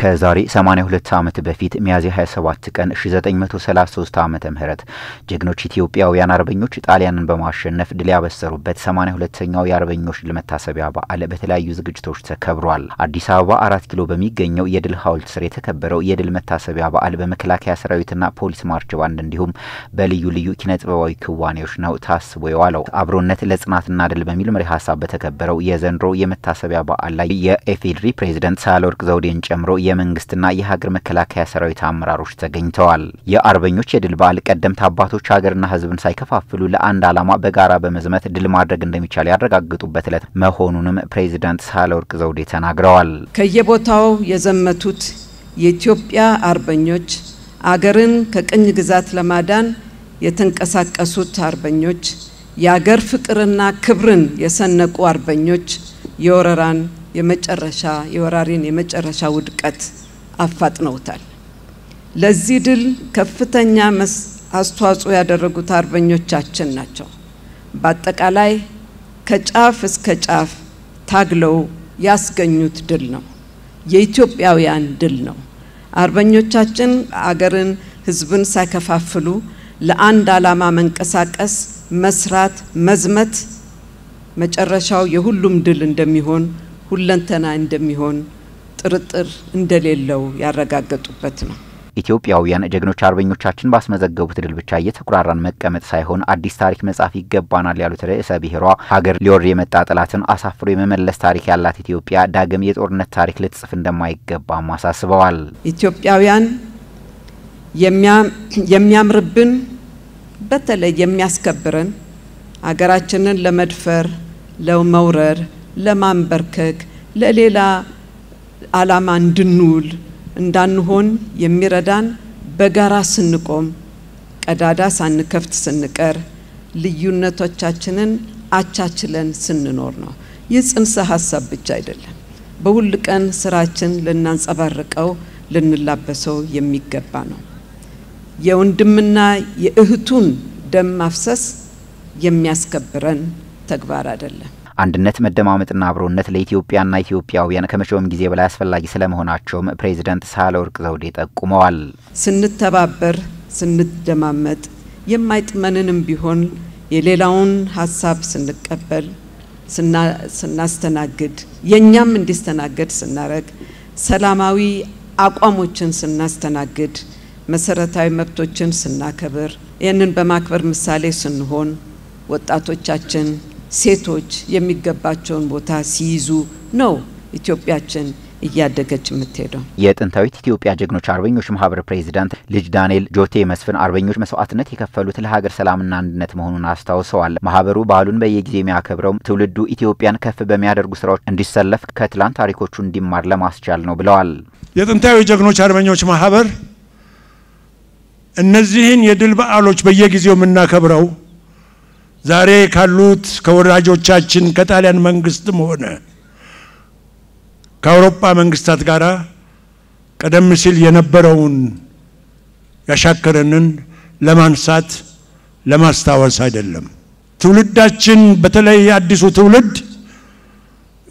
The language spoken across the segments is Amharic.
ከዛሬ 82 ዓመት በፊት ሚያዝያ 27 ቀን 1933 ዓ ም ጀግኖች ኢትዮጵያውያን አርበኞች ጣሊያንን በማሸነፍ ድል ያበሰሩበት 82ኛው የአርበኞች ድል መታሰቢያ በዓል በተለያዩ ዝግጅቶች ተከብሯል። አዲስ አበባ አራት ኪሎ በሚገኘው የድል ሐውልት ስር የተከበረው የድል መታሰቢያ በዓል በመከላከያ ሰራዊትና ፖሊስ ማርች ባንድ እንዲሁም በልዩ ልዩ ኪነ ጥበባዊ ክዋኔዎች ነው ታስቦ የዋለው። አብሮነት ለጽናትና ድል በሚል መሪ ሀሳብ በተከበረው የዘንድሮ የመታሰቢያ በዓል ላይ የኤፌድሪ ፕሬዚደንት ሳህለወርቅ ዘውዴን ጨምሮ የመንግስትና የሀገር መከላከያ ሰራዊት አመራሮች ተገኝተዋል። የአርበኞች የድል በዓል ቀደምት አባቶች ሀገርና ህዝብን ሳይከፋፍሉ ለአንድ ዓላማ በጋራ በመዝመት ድል ማድረግ እንደሚቻል ያረጋግጡበት ዕለት መሆኑንም ፕሬዚዳንት ሳህለወርቅ ዘውዴ ተናግረዋል። ከየቦታው የዘመቱት የኢትዮጵያ አርበኞች አገርን ከቅኝ ግዛት ለማዳን የተንቀሳቀሱት አርበኞች የአገር ፍቅርና ክብርን የሰነቁ አርበኞች የወረራን የመጨረሻ የወራሪን የመጨረሻ ውድቀት አፋጥነውታል። ለዚህ ድል ከፍተኛ አስተዋጽኦ ያደረጉት አርበኞቻችን ናቸው። በአጠቃላይ ከጫፍ እስከ ጫፍ ታግለው ያስገኙት ድል ነው። የኢትዮጵያውያን ድል ነው። አርበኞቻችን አገርን፣ ህዝብን ሳይከፋፍሉ ለአንድ ዓላማ መንቀሳቀስ፣ መስራት፣ መዝመት መጨረሻው የሁሉም ድል እንደሚሆን ሁለንተና እንደሚሆን ጥርጥር እንደሌለው ያረጋገጡበት ነው። ኢትዮጵያውያን ጀግኖች አርበኞቻችን ባስመዘገቡት ድል ብቻ እየተኩራራን መቀመጥ ሳይሆን አዲስ ታሪክ መጻፍ ይገባናል ያሉት ርዕሰ ብሔሯ ሀገር ሊወር የመጣ ጠላትን አሳፍሮ የመመለስ ታሪክ ያላት ኢትዮጵያ ዳግም የጦርነት ታሪክ ልትጽፍ እንደማይገባም አሳስበዋል። ኢትዮጵያውያን የሚያምርብን በተለይ የሚያስከብረን ሀገራችንን ለመድፈር ለመውረር ለማንበርከክ ለሌላ ዓላማ እንድንውል እንዳንሆን የሚረዳን በጋራ ስንቆም ቀዳዳ ሳንከፍት ስንቀር ልዩነቶቻችንን አቻችለን ስንኖር ነው። ይህ ጽንሰ ሀሳብ ብቻ አይደለም፣ በሁል ቀን ስራችን ልናንጸባርቀው ልንላበሰው የሚገባ ነው። የወንድምና የእህቱን ደም ማፍሰስ የሚያስከብረን ተግባር አይደለም። አንድነት፣ መደማመጥና አብሮነት ለኢትዮጵያና ኢትዮጵያውያን ከመቼውም ጊዜ በላይ አስፈላጊ ስለመሆናቸውም ፕሬዚደንት ሳህለወርቅ ዘውዴ ጠቁመዋል። ስንተባበር፣ ስንደማመጥ፣ የማይጥመንንም ቢሆን የሌላውን ሀሳብ ስንቀበል፣ ስናስተናግድ፣ የእኛም እንዲስተናገድ ስናረግ፣ ሰላማዊ አቋሞችን ስናስተናግድ፣ መሰረታዊ መብቶችን ስናከብር፣ ይህንን በማክበር ምሳሌ ስንሆን ወጣቶቻችን ሴቶች የሚገባቸውን ቦታ ሲይዙ ነው ኢትዮጵያችን እያደገች የምትሄደው። የጥንታዊት ኢትዮጵያ ጀግኖች አርበኞች ማህበር ፕሬዚዳንት ልጅ ዳንኤል ጆቴ መስፍን አርበኞች መስዋዕትነት የከፈሉት ለሀገር ሰላምና አንድነት መሆኑን አስታውሰዋል። ማህበሩ በዓሉን በየጊዜው የሚያከብረው ትውልዱ ኢትዮጵያን ከፍ በሚያደርጉ ስራዎች እንዲሰለፍ ከትላንት ታሪኮቹ እንዲማር ለማስቻል ነው ብለዋል። የጥንታዊ ጀግኖች አርበኞች ማህበር እነዚህን የድል በዓሎች በየጊዜው የምናከብረው ዛሬ ካሉት ከወዳጆቻችን ከጣሊያን መንግስትም ሆነ ከአውሮፓ መንግስታት ጋር ቀደም ሲል የነበረውን ያሻከረንን ለማንሳት ለማስታወስ አይደለም። ትውልዳችን በተለይ አዲሱ ትውልድ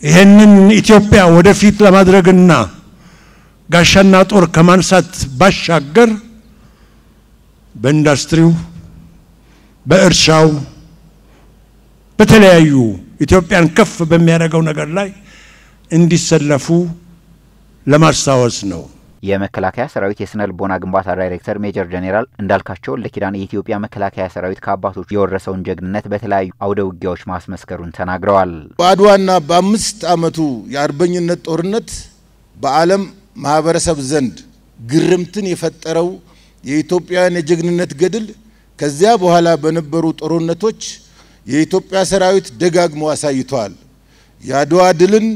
ይህንን ኢትዮጵያ ወደፊት ለማድረግና ጋሻና ጦር ከማንሳት ባሻገር በኢንዱስትሪው፣ በእርሻው በተለያዩ ኢትዮጵያን ከፍ በሚያደርገው ነገር ላይ እንዲሰለፉ ለማስታወስ ነው። የመከላከያ ሰራዊት የስነ ልቦና ግንባታ ዳይሬክተር ሜጀር ጀኔራል እንዳልካቸው ለኪዳን የኢትዮጵያ መከላከያ ሰራዊት ከአባቶች የወረሰውን ጀግንነት በተለያዩ አውደ ውጊያዎች ማስመስከሩን ተናግረዋል። በአድዋና በአምስት ዓመቱ የአርበኝነት ጦርነት በዓለም ማህበረሰብ ዘንድ ግርምትን የፈጠረው የኢትዮጵያውያን የጀግንነት ገድል ከዚያ በኋላ በነበሩ ጦርነቶች የኢትዮጵያ ሰራዊት ደጋግሞ አሳይቷል። የአድዋ ድልን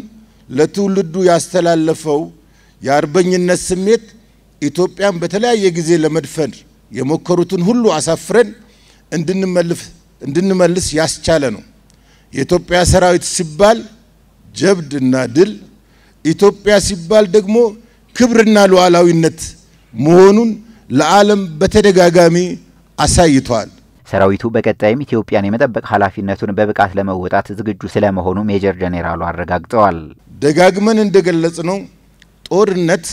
ለትውልዱ ያስተላለፈው የአርበኝነት ስሜት ኢትዮጵያን በተለያየ ጊዜ ለመድፈን የሞከሩትን ሁሉ አሳፍረን እንድንመልስ ያስቻለ ነው። የኢትዮጵያ ሰራዊት ሲባል ጀብድና ድል፣ ኢትዮጵያ ሲባል ደግሞ ክብርና ሉዓላዊነት መሆኑን ለዓለም በተደጋጋሚ አሳይቷል። ሰራዊቱ በቀጣይም ኢትዮጵያን የመጠበቅ ኃላፊነቱን በብቃት ለመወጣት ዝግጁ ስለመሆኑ ሜጀር ጄኔራሉ አረጋግጠዋል። ደጋግመን እንደገለጽ ነው ጦርነት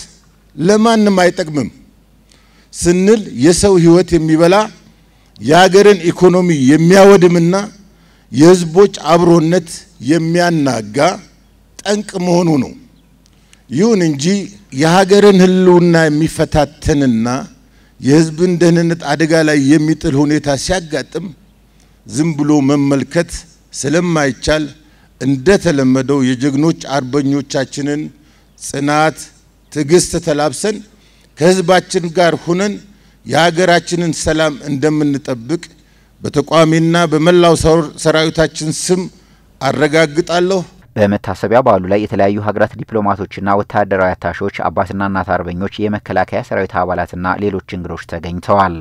ለማንም አይጠቅምም ስንል የሰው ህይወት የሚበላ የሀገርን ኢኮኖሚ የሚያወድምና የህዝቦች አብሮነት የሚያናጋ ጠንቅ መሆኑ ነው። ይሁን እንጂ የሀገርን ህልውና የሚፈታተንና የህዝብን ደህንነት አደጋ ላይ የሚጥል ሁኔታ ሲያጋጥም ዝም ብሎ መመልከት ስለማይቻል እንደተለመደው የጀግኖች አርበኞቻችንን ጽናት፣ ትዕግስት ተላብሰን ከህዝባችን ጋር ሁነን የሀገራችንን ሰላም እንደምንጠብቅ በተቋሚና በመላው ሰራዊታችን ስም አረጋግጣለሁ። በመታሰቢያ በዓሉ ላይ የተለያዩ ሀገራት ዲፕሎማቶችና ወታደራዊ አታሾች፣ አባትና እናት አርበኞች፣ የመከላከያ ሰራዊት አባላትና ሌሎች እንግዶች ተገኝተዋል።